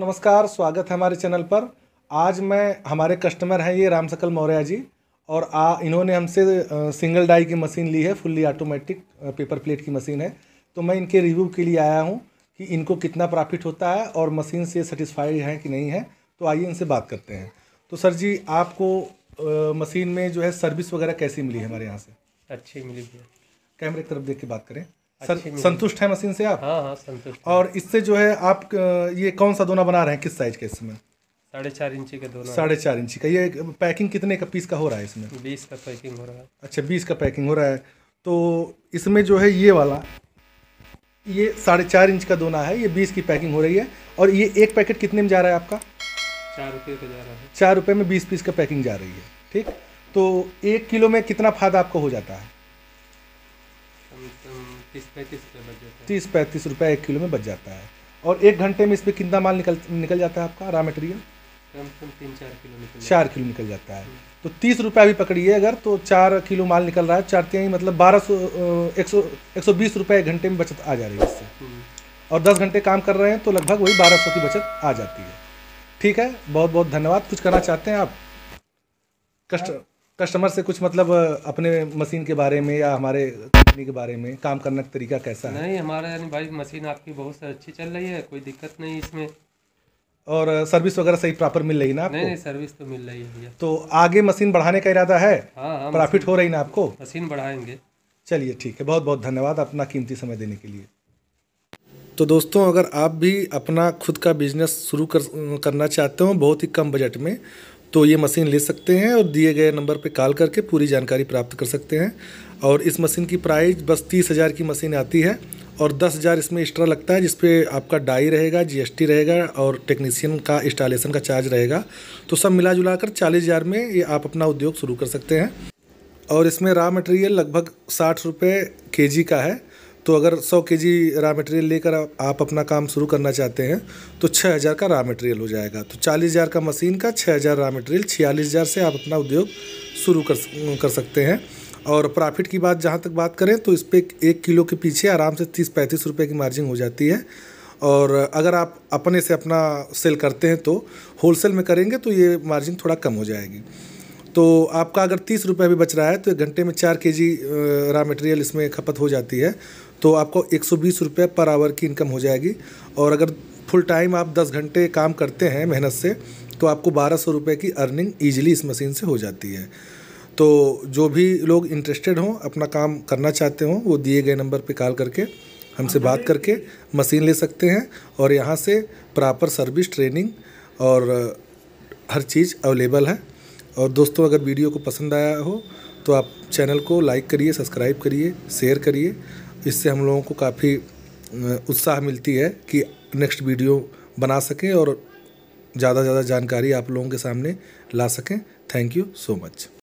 नमस्कार स्वागत है हमारे चैनल पर आज मैं हमारे कस्टमर हैं ये राम सकल मौर्या जी और आ इन्होंने हमसे सिंगल डाई की मशीन ली है फुल्ली ऑटोमेटिक पेपर प्लेट की मशीन है तो मैं इनके रिव्यू के लिए आया हूँ कि इनको कितना प्रॉफिट होता है और मशीन से सेटिस्फाइड हैं कि नहीं है तो आइए इनसे बात करते हैं तो सर जी आपको आ, मशीन में जो है सर्विस वगैरह कैसी मिली है हमारे यहाँ से अच्छी मिली कैमरे की तरफ देख के बात करें संतुष्ट है मशीन से आप हाँ हाँ संतुष्ट और इससे जो है आप ये कौन सा दोना बना रहे हैं किस साइज के इसमें साढ़े चार इंची का दोना साढ़े चार इंची का ये पैकिंग कितने का पीस का हो रहा है इसमें बीस का पैकिंग हो रहा है अच्छा बीस का पैकिंग हो रहा है तो इसमें जो है ये वाला ये साढ़े चार इंच का दोना है ये बीस की पैकिंग हो रही है और ये एक पैकेट कितने में जा रहा है आपका चार रुपये का जा रहा है चार रुपये में बीस पीस का पैकिंग जा रही है ठीक तो एक किलो में कितना फायदा आपको हो जाता है तीस पैंतीस रुपये एक किलो में बच जाता है और एक घंटे में इस पर कितना माल निकल निकल जाता है आपका रॉ मटेरियल कम से कम तीन चार किलो निकल चार किलो निकल जाता है तो तीस रुपया भी पकड़िए अगर तो चार किलो माल निकल रहा है चार तीन मतलब बारह सौ एक सौ एक सौ बीस रुपये एक घंटे में बचत आ जा रही है इससे हम्म। और दस घंटे काम कर रहे हैं तो लगभग वही बारह सौ की बचत आ जाती है ठीक है बहुत बहुत धन्यवाद कुछ करना चाहते हैं आप कस्टमर कस्टमर से कुछ मतलब अपने मशीन के बारे में या हमारे कंपनी के बारे में काम करने का तरीका कैसा नहीं, है नहीं हमारा यानी भाई मशीन आपकी बहुत अच्छी चल रही है कोई दिक्कत नहीं इसमें और सर्विस वगैरह सही प्रॉपर मिल रही ना आपको नहीं नहीं सर्विस तो मिल रही है तो आगे मशीन बढ़ाने का इरादा है प्रॉफिट हाँ, हाँ, हो रही ना आपको मशीन बढ़ाएंगे चलिए ठीक है बहुत बहुत धन्यवाद अपना कीमती समय देने के लिए तो दोस्तों अगर आप भी अपना खुद का बिजनेस शुरू कर करना चाहते हो बहुत ही कम बजट में तो ये मशीन ले सकते हैं और दिए गए नंबर पे कॉल करके पूरी जानकारी प्राप्त कर सकते हैं और इस मशीन की प्राइस बस तीस हज़ार की मशीन आती है और दस हज़ार इसमें एक्स्ट्रा लगता है जिसपे आपका डाई रहेगा जीएसटी रहेगा और टेक्नीशियन का इंस्टॉलेशन का चार्ज रहेगा तो सब मिला जुला कर चालीस हज़ार में ये आप अपना उद्योग शुरू कर सकते हैं और इसमें रॉ मटेरियल लगभग साठ रुपये के जी का है तो अगर 100 के जी रॉ मटेरियल लेकर आप अपना काम शुरू करना चाहते हैं तो 6000 का रॉ मटेरियल हो जाएगा तो 40000 का मशीन का 6000 रॉ मटेरियल छियालीस से आप अपना उद्योग शुरू कर कर सकते हैं और प्रॉफिट की बात जहाँ तक बात करें तो इस पर एक किलो के पीछे आराम से तीस पैंतीस रुपये की मार्जिन हो जाती है और अगर आप अपने से अपना सेल करते हैं तो होलसेल में करेंगे तो ये मार्जिन थोड़ा कम हो जाएगी तो आपका अगर तीस रुपये भी बच रहा है तो एक घंटे में चार के जी रॉ मटेरियल इसमें खपत हो जाती है तो आपको एक सौ पर आवर की इनकम हो जाएगी और अगर फुल टाइम आप दस घंटे काम करते हैं मेहनत से तो आपको बारह सौ रुपये की अर्निंग ईजिली इस मशीन से हो जाती है तो जो भी लोग इंटरेस्टेड हों अपना काम करना चाहते हों वो दिए गए नंबर पर कॉल करके हमसे हाँ, बात करके मशीन ले सकते हैं और यहाँ से प्रॉपर सर्विस ट्रेनिंग और हर चीज़ अवेलेबल है और दोस्तों अगर वीडियो को पसंद आया हो तो आप चैनल को लाइक करिए सब्सक्राइब करिए शेयर करिए इससे हम लोगों को काफ़ी उत्साह मिलती है कि नेक्स्ट वीडियो बना सकें और ज़्यादा से ज़्यादा जानकारी आप लोगों के सामने ला सकें थैंक यू सो मच